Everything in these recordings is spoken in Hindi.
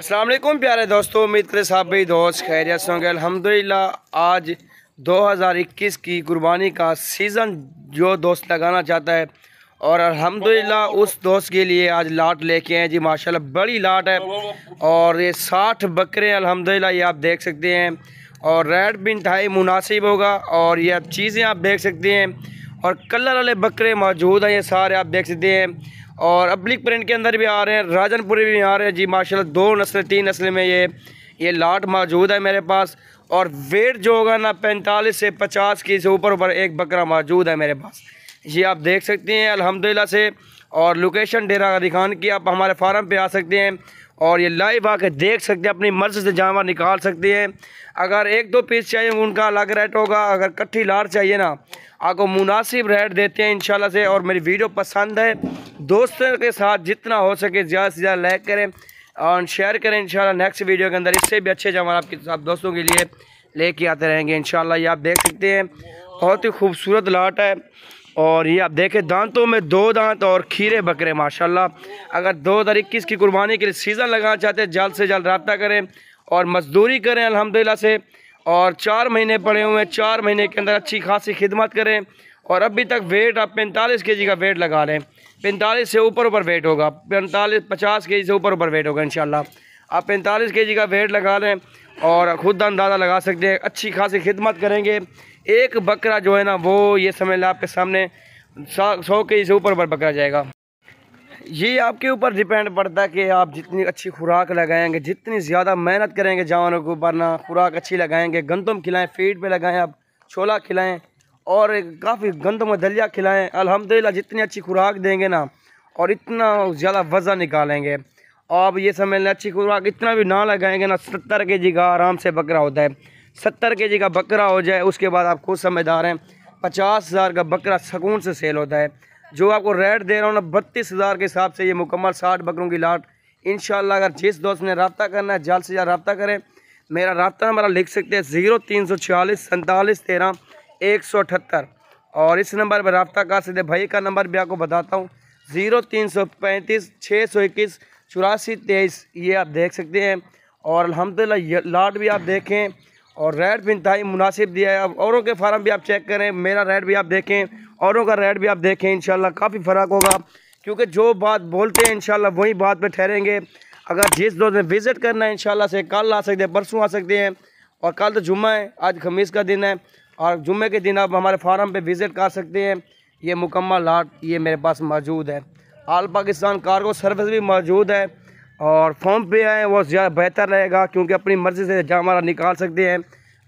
असलम प्यारे दोस्तों उम्मीद करे साहब भाई दोस्त खैरियत से होंगे अलहमदिल्ला आज 2021 की कुर्बानी का सीज़न जो दोस्त लगाना चाहता है और अलहमदिल्ला उस दोस्त के लिए आज लाट लेके आए जी माशाल्लाह बड़ी लाट है और ये साठ बकरे ला ये आप देख सकते हैं और रेड भी इंतहाई मुनासिब होगा और ये आप चीज़ें आप देख सकते हैं और कलर वाले बकरे मौजूद हैं ये सारे आप देख सकते हैं और अब्लिक प्रिंट के अंदर भी आ रहे हैं राजनपुरी भी आ रहे हैं जी माशाल्लाह दो नस्लें तीन नस्लें में ये ये लाट मौजूद है मेरे पास और वेट जो होगा ना पैंतालीस से पचास की से ऊपर ऊपर एक बकरा मौजूद है मेरे पास ये आप देख सकते हैं अलहमदिल्ला से और लोकेशन डेरा गरी खान की आप हमारे फार्म पे आ सकते हैं और ये लाइव आके देख सकते हैं अपनी मर्ज़ी से जानवर निकाल सकते हैं अगर एक दो पीस चाहिए उनका अलग रेट होगा अगर कट्ठी लार चाहिए ना आपको मुनासिब रेट देते हैं इन से और मेरी वीडियो पसंद है दोस्तों के साथ जितना हो सके ज़्यादा से ज़्यादा लाइक करें और शेयर करें इंशाल्लाह नेक्स्ट वीडियो के अंदर इससे भी अच्छे जमान आपके आप दोस्तों के लिए लेके आते रहेंगे इंशाल्लाह ये आप देख सकते हैं बहुत ही खूबसूरत लाट है और ये आप देखें दांतों में दो दांत और खीरे बकरे माशाल्लाह अगर दो हज़ार इक्कीस की कुर्बानी के लिए सीज़न लगाना चाहते हैं जल्द से जल्द रबता करें और मजदूरी करें अलहमदिल्ला से और चार महीने पड़े हुए हैं चार महीने के अंदर अच्छी खासी खिदमत करें और अभी तक वेट आप पैंतालीस के जी का वेट लगा लें पैंतालीस से ऊपर ऊपर वेट होगा पैंतालीस पचास के से ऊपर ऊपर वेट होगा इन आप पैंतालीस के का वेट लगा लें और ख़ुद अंदाज़ा लगा सकते हैं अच्छी खासी खिदमत करेंगे एक बकरा जो है ना वो ये समझ लें आपके सामने सौ के से ऊपर ऊपर बकरा जाएगा ये आपके ऊपर डिपेंड पड़ता है कि आप जितनी अच्छी खुराक लगाएंगे जितनी ज़्यादा मेहनत करेंगे जवानों के ऊपर ना खुराक अच्छी लगाएंगे गंदम खिलाएं फीड पे लगाएं आप छोला खिलाएं और काफ़ी गंद में दलिया खिलाएँ अलहमदिल्ला जितनी अच्छी खुराक देंगे ना और इतना ज़्यादा वज़ा निकालेंगे आप ये समझ लें अच्छी खुराक इतना भी ना लगाएंगे ना सत्तर के जी का आराम से बकरा होता है सत्तर के जी का बकरा हो जाए उसके बाद आप खुद समझदार हैं पचास हज़ार का बकरा सकून से सेल होता है जो आपको रेट दे रहा हूँ ना बत्तीस हज़ार के हिसाब से ये मुकम्मल साठ बकरों की लाट इन अगर जिस दोस्त ने रबता करना है जल्द से जल्द रबता करें मेरा रबता नंबर लिख सकते हैं ज़ीरो तीन सौ छियालीस सैंतालीस तेरह एक सौ अठहत्तर और इस नंबर पर रबता कर सकते भाई का नंबर भी आपको बताता हूँ ज़ीरो तीन सौ पैंतीस छः सौ इक्कीस चौरासी तेईस ये आप देख सकते हैं और अलहमदिल्ला लाट भी आप देखें और रेट भी इंतहाई मुनासिब दिया है अब औरों के फार्म भी आप चेक करें मेरा रेट भी आप देखें औरों का रेट भी आप देखें इन काफ़ी फ़र्क होगा क्योंकि जो बात बोलते हैं इन वही बात पर ठहरेंगे अगर जिस दोस्त ने विज़िट करना है इन से कल आ सकते हैं परसों आ सकते हैं और कल तो जुम्मा है आज खमीस का दिन है और जुम्मे के दिन आप हमारे फार्म पे विज़िट कर सकते हैं ये मुकम्मल लाट ये मेरे पास मौजूद है आल पाकिस्तान कार्गो सर्विस भी मौजूद है और फॉर्म पे आए वो ज़्यादा बेहतर रहेगा क्योंकि अपनी मर्ज़ी से हमारा निकाल सकते हैं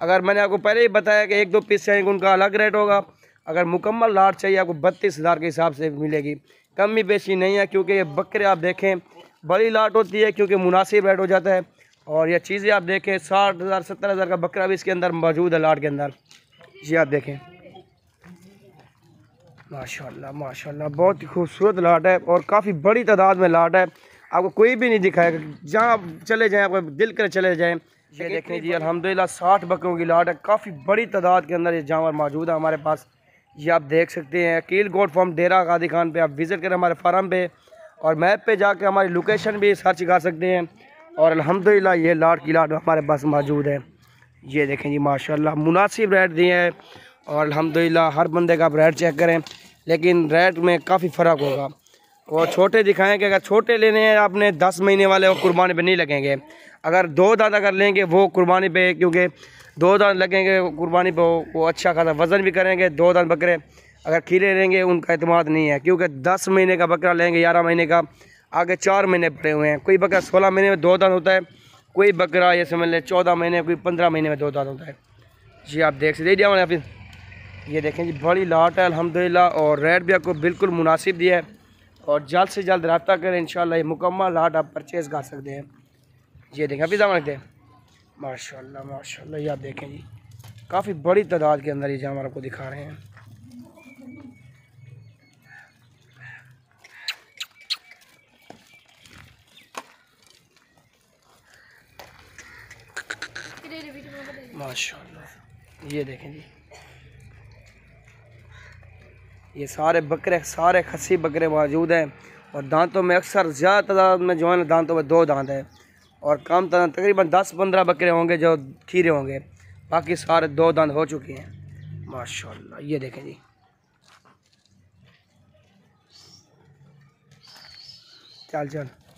अगर मैंने आपको पहले ही बताया कि एक दो पीस चाहिए उनका अलग रेट होगा अगर मुकम्मल लाट चाहिए आपको बत्तीस हज़ार के हिसाब से मिलेगी कम ही पेशी नहीं है क्योंकि ये बकरे आप देखें बड़ी लाट होती है क्योंकि मुनासिब रेट हो जाता है और यह चीज़ें आप देखें साठ हज़ार सत्तर हज़ार का बकरा भी इसके अंदर मौजूद है लाट के अंदर ये आप देखें माशाल्लाह माशाल्लाह बहुत ही खूबसूरत लाट है और काफ़ी बड़ी तादाद में लाट है आपको कोई भी नहीं दिखाएगा जहाँ आप चले जाएँ आपको दिल कर चले जाएँ ये देखें जी अलहमदिल्ला साठ बकरों की लाट है काफ़ी बड़ी तादाद के अंदर ये जानवर मौजूद है हमारे पास ये आप देख सकते हैं अकील गोड फॉर्म डेरा गादी खान पर आप विज़िट करें हमारे फार्म पर और मैप पर जाकर हमारी लोकेशन भी सर्च कर सकते हैं और अलहमदिल्ला ये लाट की लाट हमारे पास मौजूद है ये देखें जी माशाल्लाह मुनासिब रेट दिए हैं और अल्हम्दुलिल्लाह हर बंदे का आप रेट चेक करें लेकिन रेट में काफ़ी फ़र्क होगा और छोटे दिखाएं कि अगर छोटे लेने हैं आपने दस महीने वाले वो कुर्बानी पे नहीं लगेंगे अगर दो दांत अगर लेंगे वो कुर्बानी पे क्योंकि दो दांत लगेंगे कुर्बानी पे वो अच्छा खासा वज़न भी करेंगे दो दांत बकरे अगर खीरे लेंगे उनका अतमाद नहीं है क्योंकि दस महीने का बकरा लेंगे ग्यारह महीने का आगे चार महीने पड़े हुए हैं कोई बकरा सोलह महीने में दो दांत होता है कोई बकरा ये समझ लें चौदह महीने कोई पंद्रह महीने में दो दांत होता है जी आप देख सकते दिया फिर ये देखें जी बड़ी लाट है अलहमदिल्ला और रेट भी आपको बिल्कुल मुनासिब दिया है और जल्द से जल्द रबता करें इन ये मुकम्मल लाट आप परचेज़ कर सकते हैं ये देखें अभी जमा देखते हैं माशा माशा ये आप देखें जी काफ़ी बड़ी तादाद के अंदर ये जानवर आपको दिखा रहे हैं माशाल्लाह ये देखें जी ये सारे बकरे सारे खसी बकरे मौजूद हैं और दांतों में अक्सर ज़्यादा तादाद में जो है ना दांतों में दो दांत हैं और कम तादाद तो तकरीबन दस पंद्रह बकरे होंगे जो खीरे होंगे बाकी सारे दो दांत हो चुके हैं माशाल्लाह ये देखें जी चल चल